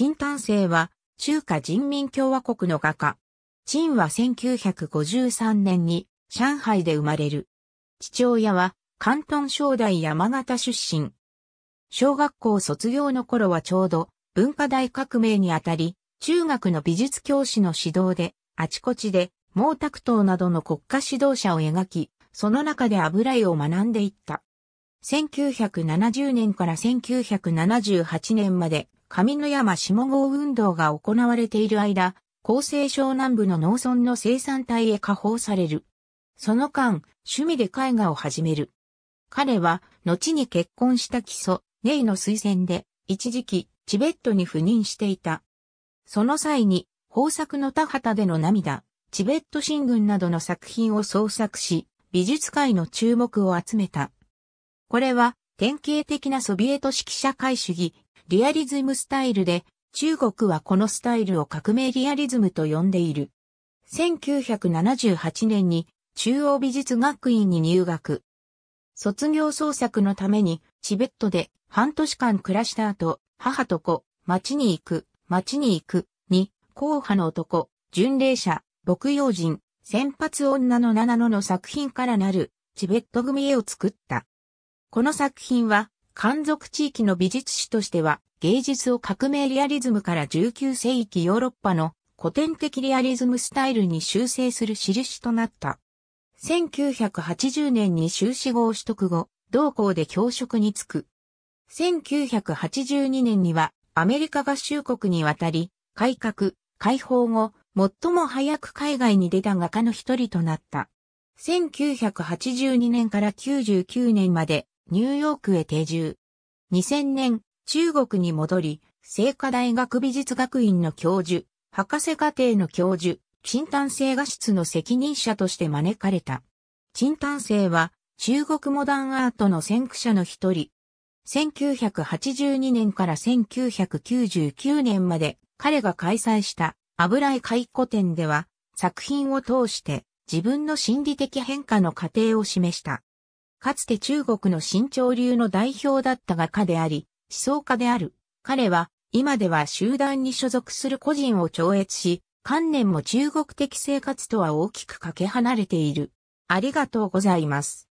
陳丹生は、中華人民共和国の画家。陳は1953年に上海で生まれる。父親は関東省大山形出身。小学校卒業の頃はちょうど文化大革命にあたり、中学の美術教師の指導で、あちこちで毛沢東などの国家指導者を描き、その中で油絵を学んでいった。1970年から1978年まで上野山下郷運動が行われている間、厚生省南部の農村の生産体へ下放される。その間、趣味で絵画を始める。彼は、後に結婚した基礎、ネイの推薦で、一時期、チベットに赴任していた。その際に、豊作の田畑での涙、チベット新軍などの作品を創作し、美術界の注目を集めた。これは、典型的なソビエト式社会主義、リアリズムスタイルで、中国はこのスタイルを革命リアリズムと呼んでいる。1978年に中央美術学院に入学。卒業創作のためにチベットで半年間暮らした後、母と子、町に行く、町に行く、に、後派の男、巡礼者、牧羊人、先発女の七野の作品からなるチベット組絵を作った。この作品は漢族地域の美術史としては、芸術を革命リアリズムから19世紀ヨーロッパの古典的リアリズムスタイルに修正する印となった。1980年に修士号取得後、同校で教職に就く。1982年にはアメリカ合衆国に渡り、改革、解放後、最も早く海外に出た画家の一人となった。1982年から99年までニューヨークへ定住。2000年、中国に戻り、聖火大学美術学院の教授、博士課程の教授、陳丹生画室の責任者として招かれた。陳丹生は、中国モダンアートの先駆者の一人。1982年から1999年まで彼が開催した油絵回顧展では作品を通して自分の心理的変化の過程を示した。かつて中国の新潮流の代表だった画家であり、思想家である。彼は、今では集団に所属する個人を超越し、観念も中国的生活とは大きくかけ離れている。ありがとうございます。